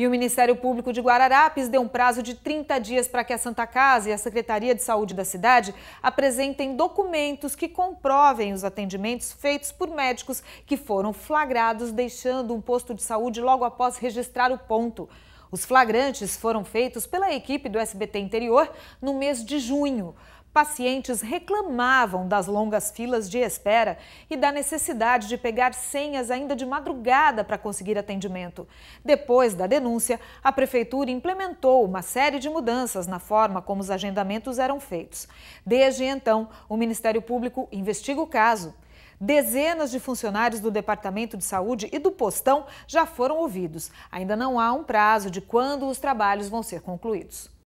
E o Ministério Público de Guararapes deu um prazo de 30 dias para que a Santa Casa e a Secretaria de Saúde da cidade apresentem documentos que comprovem os atendimentos feitos por médicos que foram flagrados deixando um posto de saúde logo após registrar o ponto. Os flagrantes foram feitos pela equipe do SBT Interior no mês de junho. Pacientes reclamavam das longas filas de espera e da necessidade de pegar senhas ainda de madrugada para conseguir atendimento. Depois da denúncia, a prefeitura implementou uma série de mudanças na forma como os agendamentos eram feitos. Desde então, o Ministério Público investiga o caso. Dezenas de funcionários do Departamento de Saúde e do Postão já foram ouvidos. Ainda não há um prazo de quando os trabalhos vão ser concluídos.